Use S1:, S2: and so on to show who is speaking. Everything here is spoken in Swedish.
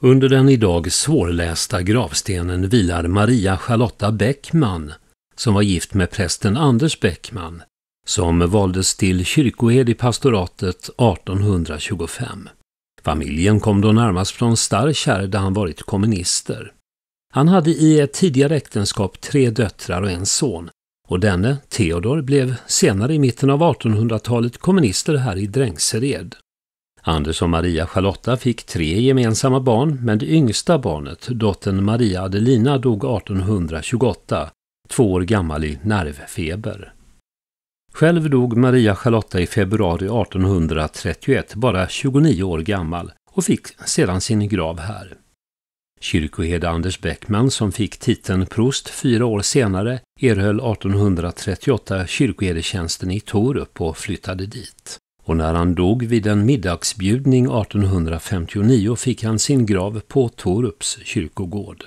S1: Under den idag svårlästa gravstenen vilar Maria Charlotta Bäckman som var gift med prästen Anders Bäckman som valdes till kyrkoherde i pastoratet 1825. Familjen kom då närmast från Starkär där han varit kommunister. Han hade i ett tidigare äktenskap tre döttrar och en son och denne, Theodor, blev senare i mitten av 1800-talet kommunister här i Drängsered. Anders och Maria Charlotta fick tre gemensamma barn, men det yngsta barnet, dottern Maria Adelina, dog 1828, två år gammal i nervfeber. Själv dog Maria Charlotta i februari 1831, bara 29 år gammal, och fick sedan sin grav här. Kyrkoherde Anders Bäckman, som fick titeln prost fyra år senare, erhöll 1838 kyrkoherdetjänsten i Torup och flyttade dit och när han dog vid en middagsbjudning 1859 fick han sin grav på Torups kyrkogård.